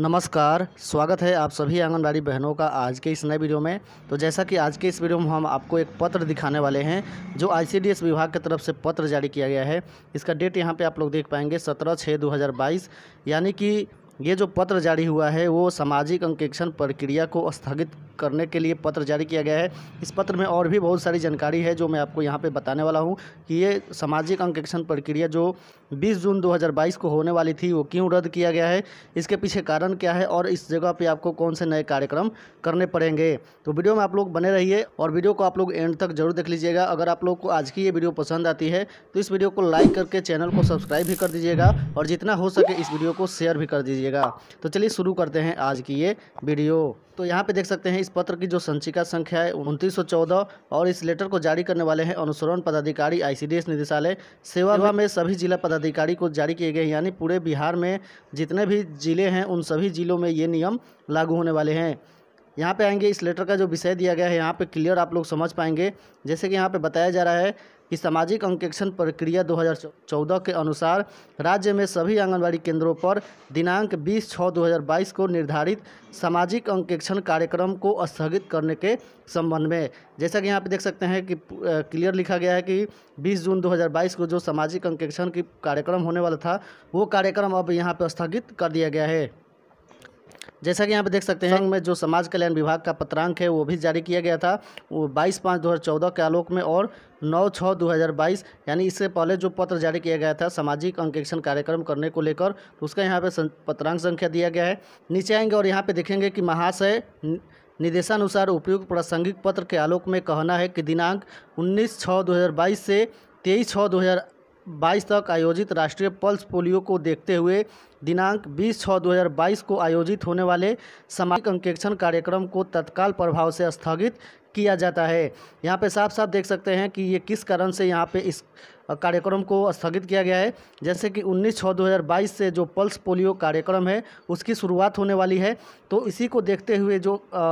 नमस्कार स्वागत है आप सभी आंगनबाड़ी बहनों का आज के इस नए वीडियो में तो जैसा कि आज के इस वीडियो में हम आपको एक पत्र दिखाने वाले हैं जो आईसीडीएस विभाग की तरफ से पत्र जारी किया गया है इसका डेट यहाँ पे आप लोग देख पाएंगे सत्रह छः दो यानी कि ये जो पत्र जारी हुआ है वो सामाजिक अंकेक्षण प्रक्रिया को स्थगित करने के लिए पत्र जारी किया गया है इस पत्र में और भी बहुत सारी जानकारी है जो मैं आपको यहाँ पे बताने वाला हूँ कि ये सामाजिक अंकेक्षण प्रक्रिया जो 20 जून 2022 को होने वाली थी वो क्यों रद्द किया गया है इसके पीछे कारण क्या है और इस जगह पर आपको कौन से नए कार्यक्रम करने पड़ेंगे तो वीडियो में आप लोग बने रहिए और वीडियो को आप लोग एंड तक जरूर देख लीजिएगा अगर आप लोग को आज की ये वीडियो पसंद आती है तो इस वीडियो को लाइक करके चैनल को सब्सक्राइब भी कर दीजिएगा और जितना हो सके इस वीडियो को शेयर भी कर दीजिएगा कीजिएगा तो चलिए शुरू करते हैं आज की ये वीडियो तो यहाँ पे देख सकते हैं इस पत्र की जो संचिका संख्या है उनतीस और इस लेटर को जारी करने वाले हैं अनुसरण पदाधिकारी आईसीडीएस निदेशालय सेवा में सभी जिला पदाधिकारी को जारी किए गए यानी पूरे बिहार में जितने भी जिले हैं उन सभी जिलों में ये नियम लागू होने वाले हैं यहाँ पे आएंगे इस लेटर का जो विषय दिया गया है यहाँ पे क्लियर आप लोग समझ पाएंगे जैसे कि यहाँ पे बताया जा रहा है कि सामाजिक अंकेक्षण प्रक्रिया 2014 के अनुसार राज्य में सभी आंगनबाड़ी केंद्रों पर दिनांक 20 छः 2022 को निर्धारित सामाजिक अंकेक्षण कार्यक्रम को स्थगित करने के संबंध में जैसा कि यहाँ पे देख सकते हैं कि क्लियर लिखा गया है कि 20 जून 2022 को जो सामाजिक अंकेक्षण की कार्यक्रम होने वाला था वो कार्यक्रम अब यहाँ पर स्थगित कर दिया गया है जैसा कि यहाँ पे देख सकते हैं में जो समाज कल्याण विभाग का पत्रांक है वो भी जारी किया गया था वो बाईस पाँच दो के आलोक में और नौ छः दो हज़ार बाईस यानी इससे पहले जो पत्र जारी किया गया था सामाजिक अंकेक्षण कार्यक्रम करने को लेकर तो उसका यहाँ पे पत्रांक संख्या दिया गया है नीचे आएंगे और यहाँ पर देखेंगे कि महाशय निर्देशानुसार उपयुक्त प्रासंगिक पत्र के आलोक में कहना है कि दिनांक उन्नीस छः दो से तेईस छः दो बाईस तक आयोजित राष्ट्रीय पल्स पोलियो को देखते हुए दिनांक 20 छः 2022 को आयोजित होने वाले सामाजिक अंकेक्षण कार्यक्रम को तत्काल प्रभाव से स्थगित किया जाता है यहाँ पे साफ साफ देख सकते हैं कि ये किस कारण से यहाँ पे इस कार्यक्रम को स्थगित किया गया है जैसे कि 19 छः 2022 से जो पल्स पोलियो कार्यक्रम है उसकी शुरुआत होने वाली है तो इसी को देखते हुए जो आ,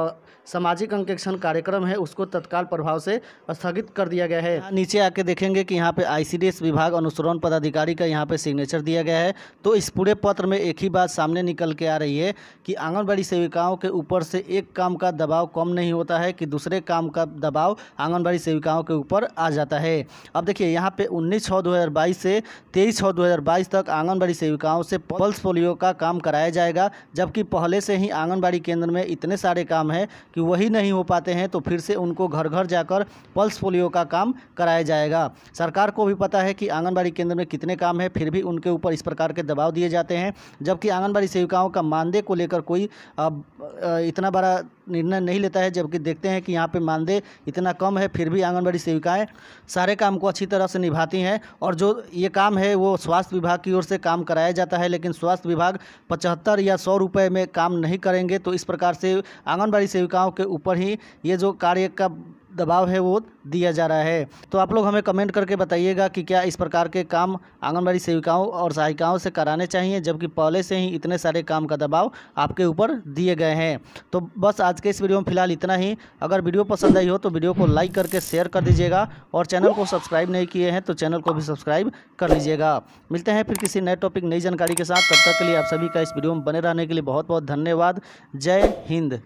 सामाजिक अंकेक्षण कार्यक्रम है उसको तत्काल प्रभाव से स्थगित कर दिया गया है नीचे आके देखेंगे कि यहाँ पे आईसीडीएस विभाग अनुसरण पदाधिकारी का यहाँ पे सिग्नेचर दिया गया है तो इस पूरे पत्र में एक ही बात सामने निकल के आ रही है कि आंगनबाड़ी सेविकाओं के ऊपर से एक काम का दबाव कम नहीं होता है कि दूसरे काम काम का दबाव आंगनबाड़ी सेविकाओं के ऊपर आ जाता है अब देखिए यहाँ पे 19 छः 2022 से 23 छः 2022 तक आंगनबाड़ी सेविकाओं से पल्स पोलियो का काम कराया जाएगा जबकि पहले से ही आंगनबाड़ी केंद्र में इतने सारे काम हैं कि वही नहीं हो पाते हैं तो फिर से उनको घर घर जाकर पल्स पोलियो का काम कराया जाएगा सरकार को भी पता है कि आंगनबाड़ी केंद्र में कितने काम है फिर भी उनके ऊपर इस प्रकार के दबाव दिए जाते हैं जबकि आंगनबाड़ी सेविकाओं का मानदेय को लेकर कोई इतना बड़ा निर्णय नहीं लेता है जबकि देखते हैं कि यहाँ पे मानदेय इतना कम है फिर भी आंगनबाड़ी सेविकाएं सारे काम को अच्छी तरह से निभाती हैं और जो ये काम है वो स्वास्थ्य विभाग की ओर से काम कराया जाता है लेकिन स्वास्थ्य विभाग पचहत्तर या सौ रुपये में काम नहीं करेंगे तो इस प्रकार से आंगनबाड़ी सेविकाओं के ऊपर ही ये जो कार्य का दबाव है वो दिया जा रहा है तो आप लोग हमें कमेंट करके बताइएगा कि क्या इस प्रकार के काम आंगनबाड़ी सेविकाओं और सहायिकाओं से कराने चाहिए जबकि पहले से ही इतने सारे काम का दबाव आपके ऊपर दिए गए हैं तो बस आज के इस वीडियो में फिलहाल इतना ही अगर वीडियो पसंद आई हो तो वीडियो को लाइक करके शेयर कर दीजिएगा और चैनल को सब्सक्राइब नहीं किए हैं तो चैनल को भी सब्सक्राइब कर लीजिएगा मिलते हैं फिर किसी नए टॉपिक नई जानकारी के साथ तब तक के लिए आप सभी का इस वीडियो में बने रहने के लिए बहुत बहुत धन्यवाद जय हिंद